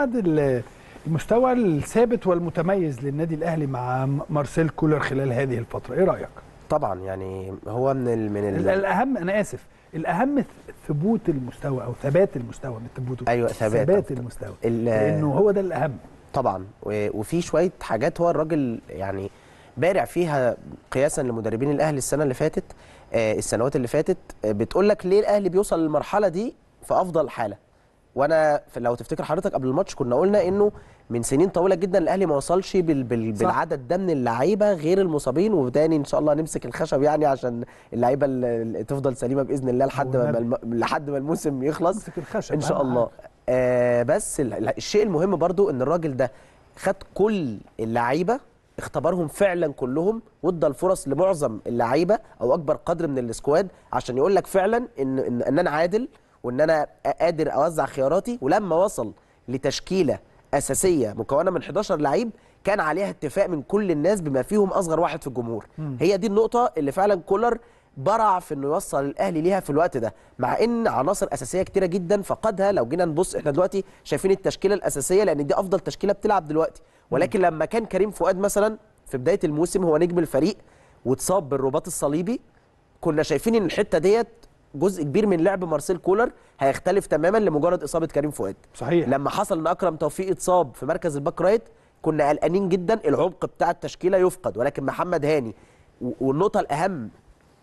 احمد المستوى الثابت والمتميز للنادي الاهلي مع مارسيل كولر خلال هذه الفتره ايه رايك طبعا يعني هو من ال من ال الاهم انا اسف الاهم ثبوت المستوى او ثبات المستوى من ثبوته ايوه ثبات ثبات المستوى لانه هو ده الاهم طبعا وفي شويه حاجات هو الراجل يعني بارع فيها قياسا لمدربين الاهلي السنه اللي فاتت آه، السنوات اللي فاتت آه، بتقول لك ليه الاهلي بيوصل للمرحله دي في افضل حاله وانا لو تفتكر حضرتك قبل الماتش كنا قلنا انه من سنين طويله جدا الاهلي ما وصلش بال بال بالعدد ده من اللعيبه غير المصابين وتاني ان شاء الله نمسك الخشب يعني عشان اللعيبه تفضل سليمه باذن الله لحد ما لحد ما الموسم يخلص نمسك الخشب ان شاء الله آه بس الشيء المهم برضو ان الراجل ده خد كل اللعيبه اختبرهم فعلا كلهم وادى الفرص لمعظم اللعيبه او اكبر قدر من السكواد عشان يقول لك فعلا ان, إن انا عادل وان انا قادر اوزع خياراتي ولما وصل لتشكيله اساسيه مكونه من 11 لعيب كان عليها اتفاق من كل الناس بما فيهم اصغر واحد في الجمهور م. هي دي النقطه اللي فعلا كولر برع في انه يوصل الاهلي ليها في الوقت ده مع ان عناصر اساسيه كتيره جدا فقدها لو جينا نبص احنا دلوقتي شايفين التشكيله الاساسيه لان دي افضل تشكيله بتلعب دلوقتي ولكن م. لما كان كريم فؤاد مثلا في بدايه الموسم هو نجم الفريق واتصاب بالرباط الصليبي كنا شايفين ان الحته ديت جزء كبير من لعب مارسيل كولر هيختلف تماما لمجرد اصابه كريم فؤاد صحيح لما حصل ان اكرم توفيق اتصاب في مركز الباك رايت كنا قلقانين جدا العمق بتاع التشكيله يفقد ولكن محمد هاني والنقطه الاهم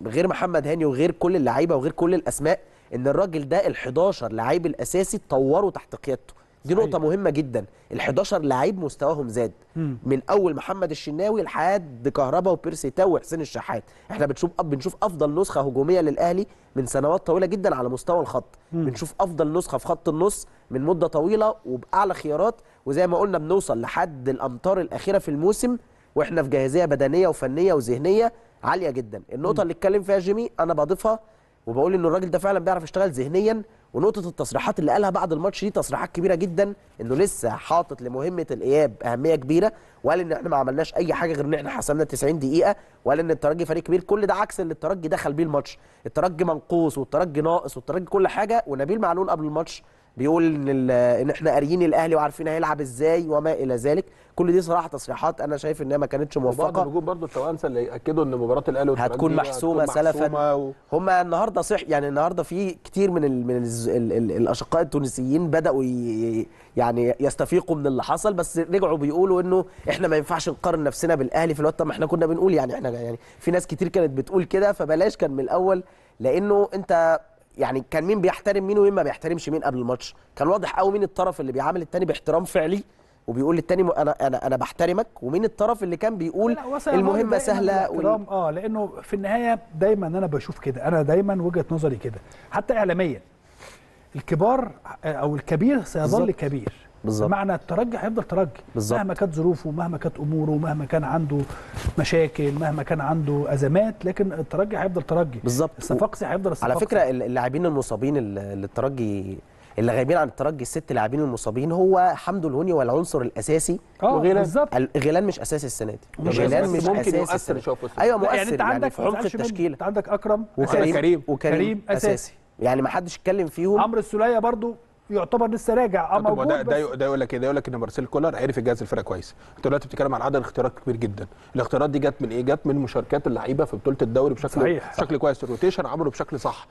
غير محمد هاني وغير كل اللعيبه وغير كل الاسماء ان الراجل ده ال11 لعيب الاساسي اتطوروا تحت قيادته دي صحيح. نقطة مهمة جدا ال 11 لعيب مستواهم زاد مم. من أول محمد الشناوي لحد كهربا وبيرسي تاو وحسين الشحات احنا بنشوف بنشوف أفضل نسخة هجومية للأهلي من سنوات طويلة جدا على مستوى الخط مم. بنشوف أفضل نسخة في خط النص من مدة طويلة وبأعلى خيارات وزي ما قلنا بنوصل لحد الأمطار الأخيرة في الموسم واحنا في جاهزية بدنية وفنية وذهنية عالية جدا النقطة مم. اللي اتكلم فيها جيمي أنا بضيفها وبقول إن الراجل ده فعلا بيعرف يشتغل ذهنيا ونقطه التصريحات اللي قالها بعد الماتش دي تصريحات كبيره جدا انه لسه حاطط لمهمه الاياب اهميه كبيره وقال ان احنا ما عملناش اي حاجه غير ان احنا حسمنا 90 دقيقه وقال ان الترجي فريق كبير كل ده عكس اللي الترجي دخل بيه الماتش الترجي منقوص والترجي ناقص والترجي كل حاجه ونبيل معلول قبل الماتش بيقول ان ان احنا قاريين الاهلي وعارفين هيلعب ازاي وما الى ذلك كل دي صراحه تصريحات انا شايف انها ما كانتش موفقه بعض النجوم برضه التوانسه اللي ياكدوا ان مباراه الاهلي هتكون محسومه سلفا و... هم النهارده صح يعني النهارده في كتير من ال من ال ال ال الاشقاء التونسيين بداوا ي... يعني يستفيقوا من اللي حصل بس رجعوا بيقولوا انه احنا ما ينفعش نقارن نفسنا بالاهلي في الوقت ما احنا كنا بنقول يعني احنا يعني في ناس كتير كانت بتقول كده فبلاش كان من الاول لانه انت يعني كان مين بيحترم مين ومين ما بيحترمش مين قبل الماتش كان واضح قوي مين الطرف اللي بيعامل التاني باحترام فعلي وبيقول للتاني انا انا انا بحترمك ومين الطرف اللي كان بيقول المهمه سهله وال... اه لانه في النهايه دايما انا بشوف كده انا دايما وجهه نظري كده حتى اعلاميا الكبار او الكبير سيظل كبير بالظبط بمعنى الترجي هيفضل ترجي بالظبط مهما كانت ظروفه مهما كانت اموره مهما كان عنده مشاكل مهما كان عنده ازمات لكن الترجي هيفضل ترجي بالظبط الصفاقسي هيفضل الصفاقسي على فكره اللاعبين المصابين اللي الترجي اللي غايبين عن الترجي الست لاعبين المصابين هو حمدو الهوني هو العنصر الاساسي اه بالظبط غيلان مش اساسي السنه دي مش غيلان مش ممكن اساسي يؤثر شوفه ايوه يعني مؤثر يعني انت عندك يعني في عمق التشكيله انت عندك اكرم وكريم وكريم, وكريم اساسي, أساسي. يعني ما حدش اتكلم فيهم عمرو السوليه برضو يعتبر لسه راجع اه موجود ده ده, ده يقول لك ايه ده يقول لك ان مارسيل كولر عرف يجهز الفرقه كويس انت دلوقتي بتتكلم عن عدد اختيارات كبير جدا الاختيارات دي جت من ايه جت من مشاركات اللعيبه في بطوله الدوري بشكل صحيح. بشكل كويس الروتيشن عمله بشكل صح